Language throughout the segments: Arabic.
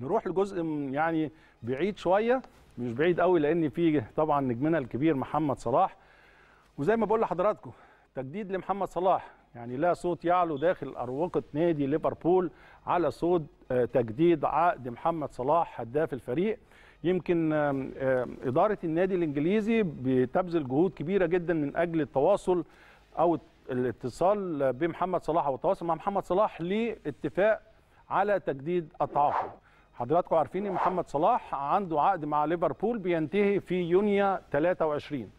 نروح لجزء يعني بعيد شويه مش بعيد قوي لان في طبعا نجمنا الكبير محمد صلاح وزي ما بقول لحضراتكم تجديد لمحمد صلاح يعني لا صوت يعلو داخل اروقه نادي ليفربول على صوت آه، تجديد عقد محمد صلاح هداف الفريق يمكن اداره النادي الانجليزي بتبذل جهود كبيره جدا من اجل التواصل او الاتصال بمحمد صلاح او التواصل مع محمد صلاح لاتفاق على تجديد التعاقد حضراتكم عارفين ان محمد صلاح عنده عقد مع ليفربول بينتهي في يونيو 23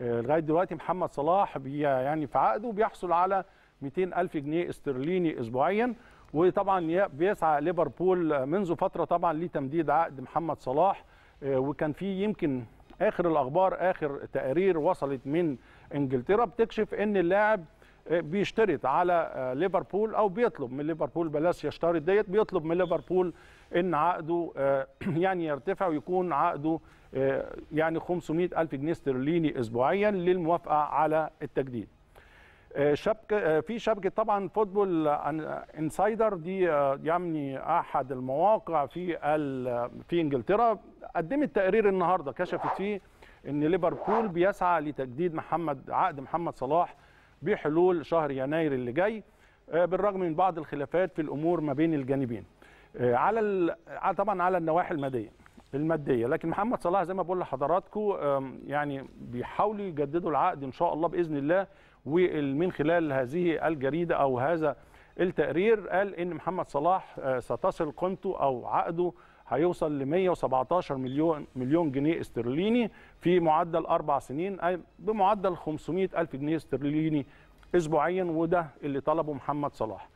آه، لغايه دلوقتي محمد صلاح يعني في عقده بيحصل على 200 ألف جنيه استرليني أسبوعيا وطبعا بيسعى ليفربول منذ فترة طبعا لتمديد عقد محمد صلاح آه، وكان في يمكن آخر الأخبار آخر تقارير وصلت من إنجلترا بتكشف أن اللاعب آه، بيشترط على آه، ليفربول او بيطلب من ليفربول بلاش يشترط ديت بيطلب من ليفربول ان عقده آه، يعني يرتفع ويكون عقده يعني 500 الف جنيه استرليني اسبوعيا للموافقه على التجديد شبكه في شبكه طبعا فوتبول انسايدر دي يعني احد المواقع في في انجلترا قدمت تقرير النهارده كشفت فيه ان ليفربول بيسعى لتجديد محمد عقد محمد صلاح بحلول شهر يناير اللي جاي آه، بالرغم من بعض الخلافات في الامور ما بين الجانبين آه، على ال... آه، طبعا على النواحي الماديه الماديه لكن محمد صلاح زي ما بقول لحضراتكم يعني بيحاولوا يجددوا العقد ان شاء الله باذن الله ومن خلال هذه الجريده او هذا التقرير قال ان محمد صلاح ستصل قيمته او عقده هيوصل ل 117 مليون مليون جنيه استرليني في معدل اربع سنين اي بمعدل 500 الف جنيه استرليني اسبوعيا وده اللي طلبه محمد صلاح.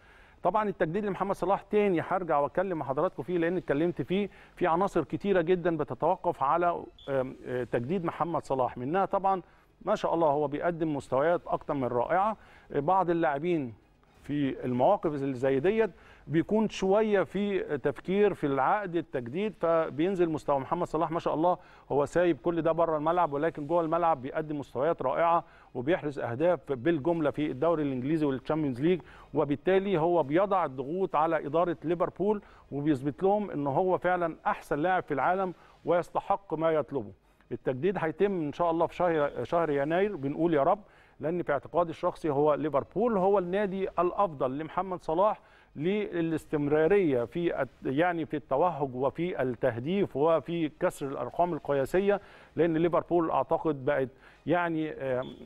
طبعا التجديد لمحمد صلاح تاني هرجع واكلم حضراتكم فيه لان اتكلمت فيه في عناصر كتيره جدا بتتوقف على آه، تجديد محمد صلاح منها طبعا ما شاء الله هو بيقدم مستويات اكتر من رائعه بعض اللاعبين في المواقف اللي زي ديت بيكون شويه في تفكير في العقد التجديد فبينزل مستوى محمد صلاح ما شاء الله هو سايب كل ده بره الملعب ولكن جوه الملعب بيقدم مستويات رائعه وبيحرز اهداف بالجمله في الدوري الانجليزي والتشامبيونز ليج وبالتالي هو بيضع الضغوط على اداره ليفربول وبيثبت لهم ان هو فعلا احسن لاعب في العالم ويستحق ما يطلبه التجديد هيتم ان شاء الله في شهر شهر يناير بنقول يا رب لان في اعتقادي الشخصي هو ليفربول هو النادي الافضل لمحمد صلاح للاستمراريه في يعني في التوهج وفي التهديف وفي كسر الارقام القياسيه لان ليفربول اعتقد بقت يعني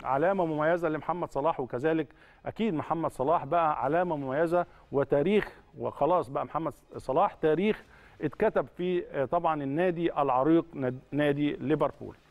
علامه مميزه لمحمد صلاح وكذلك اكيد محمد صلاح بقى علامه مميزه وتاريخ وخلاص بقى محمد صلاح تاريخ اتكتب في آه، طبعا النادي العريق نادي ليفربول